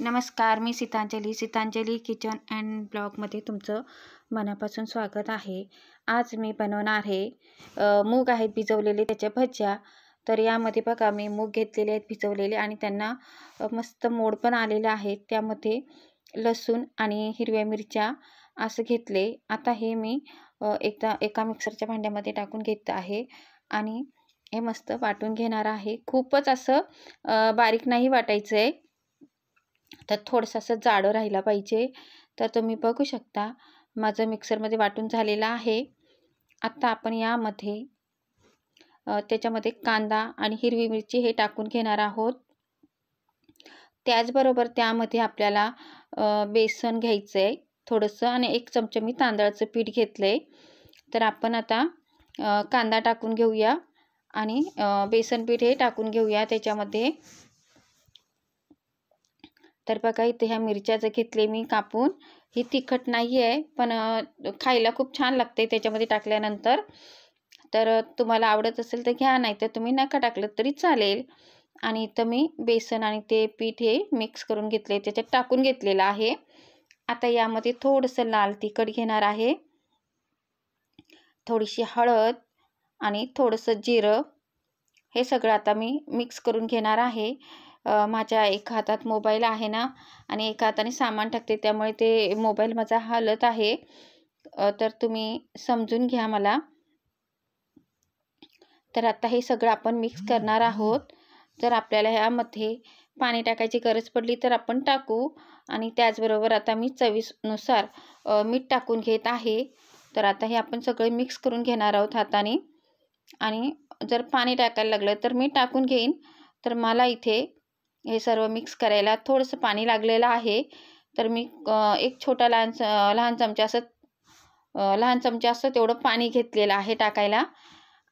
नमस्कार मी सीतांजली सीतांजली kitchen and ब्लॉगमध्ये तुमचं मनापासून स्वागत आहे आज मी बनवणार आहे मूग आहेत भिजवलेले त्याच्या भज्या तर यामध्ये बघा मी मूग घेतलेले आहेत भिजवलेले आणि त्यांना मस्त मोड पण आलेले आहेत त्यामध्ये लसूण आणि हिरव्या मिरच्या असं घेतले आता हे मी एकदा एका मिक्सरच्या भांड्यामध्ये टाकून घेत आहे आणि हे मस्त वाटून घेणार आहे खूपच असं बारीक नाही वाटायचं आहे तर थोडंसं असं जाडं राहिला पाहिजे तर तुम्ही बघू शकता माझं मिक्सरमध्ये वाटून झालेलं आहे आत्ता आपण यामध्ये त्याच्यामध्ये कांदा आणि हिरवी मिरची हे टाकून घेणार आहोत त्याचबरोबर त्यामध्ये आपल्याला बेसन घ्यायचं आहे थोडंसं आणि एक चमचा मी तांदळाचं पीठ घेतलं आहे तर आपण आता कांदा टाकून घेऊया आणि बेसन पीठ हे टाकून घेऊया त्याच्यामध्ये तर बघा इथे ह्या मिरच्या जर घेतले मी कापून ही तिखट नाही आहे पण खायला खूप छान लागते त्याच्यामध्ये टाकल्यानंतर तर तुम्हाला आवडत असेल तर घ्या नाही तर तुम्ही नका टाकलं तरी चालेल आणि इथं मी बेसन आणि ते पीठ हे मिक्स करून घेतले त्याच्यात टाकून घेतलेलं आहे आता यामध्ये थोडंसं लाल तिखट घेणार आहे थोडीशी हळद आणि थोडंसं जिरं हे सगळं आता मी मिक्स करून घेणार आहे माझ्या एका हातात मोबाईल आहे ना आणि एका हाताने सामान टाकते त्यामुळे ते मोबाईल माझा हालत आहे तर तुम्ही समजून घ्या मला तर आता हे सगळं आपण मिक्स करणार आहोत जर आपल्याला ह्यामध्ये पाणी टाकायची गरज पडली तर आपण टाकू आणि त्याचबरोबर आता मी चवीनुसार मीठ टाकून घेत आहे तर आता हे आपण सगळे मिक्स करून घेणार आहोत हाताने आणि जर पाणी टाकायला लागलं तर मी टाकून घेईन तर मला इथे हे सर्व मिक्स करायला थोडंसं पाणी लागलेलं आहे तर मी एक छोटा लहान लहान चमचा असं लहान चमचा असं तेवढं पाणी घेतलेलं आहे टाकायला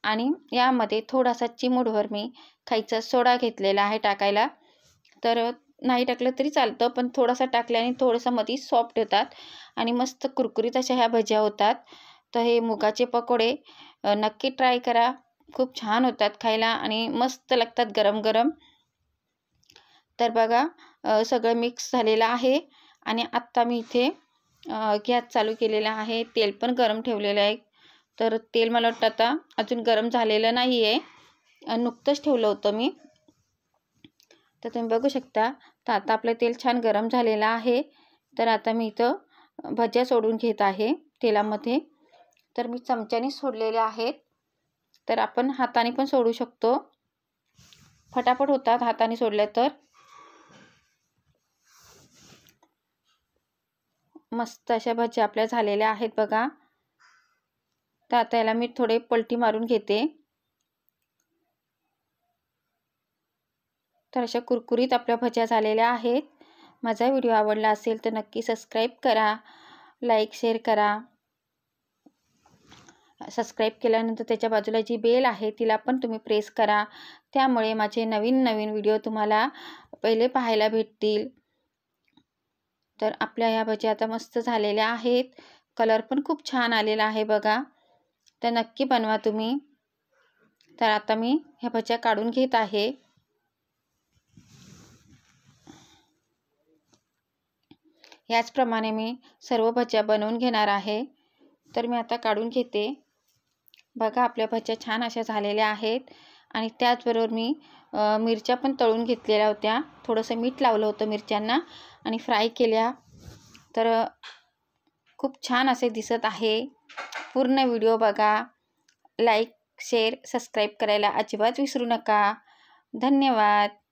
आणि यामध्ये थोडासा चिमूटभर मी खायचा सोडा घेतलेला आहे टाकायला तर नाही टाकलं तरी चालतं पण थोडासा टाकल्याने थोडंसं मधी सॉफ्ट होतात आणि मस्त कुरकुरीत अशा ह्या भज्या होतात तर हे मुगाचे पकोडे नक्की ट्राय करा खूप छान होतात खायला आणि मस्त लागतात गरम गरम तर बघा सगळं मिक्स झालेलं आहे आणि आत्ता मी इथे गॅस चालू केलेला आहे तेल पण गरम ठेवलेलं आहे तर तेल मला वाटतं आता अजून गरम झालेलं नाही आहे नुकतंच ठेवलं होतं मी तर तुम्ही बघू शकता तर आता आपलं तेल छान गरम झालेलं आहे तर आता मी इथं भज्या सोडून घेत आहे तेलामध्ये तर मी चमच्याने सोडलेले आहेत तर आपण हाताने पण सोडू शकतो फटाफट होतात हाताने सोडल्या तर मस्त अशा भज्या आपल्या झालेल्या आहेत बघा तर आता याला मी थोडे पलटी मारून घेते तर अशा कुरकुरीत आपल्या भज्या झालेल्या आहेत माझा व्हिडिओ आवडला असेल तर नक्की सबस्क्राईब करा लाईक शेअर करा सबस्क्राईब केल्यानंतर त्याच्या बाजूला जी बेल आहे तिला पण तुम्ही प्रेस करा त्यामुळे माझे नवीन नवीन व्हिडिओ तुम्हाला पहिले पाहायला भेटतील तर आपल्या ह्या भजी आता मस्त झालेल्या आहेत कलर पण खूप छान आलेला आहे बघा तर नक्की बनवा तुम्ही तर आता मी ह्या भज्या काढून घेत आहे याचप्रमाणे मी सर्व भज्या बनवून घेणार आहे तर मी आता काढून घेते बघा आपल्या भज्या छान अशा झालेल्या आहेत आणि त्याचबरोबर मी मिरच्या पण तळून घेतलेल्या होत्या थोडंसं मीठ लावलं होतं मिरच्यांना आणि फ्राय केल्या तर खूप छान असे दिसत आहे पूर्ण व्हिडिओ बघा लाईक शेअर सबस्क्राईब करायला अजिबात विसरू नका धन्यवाद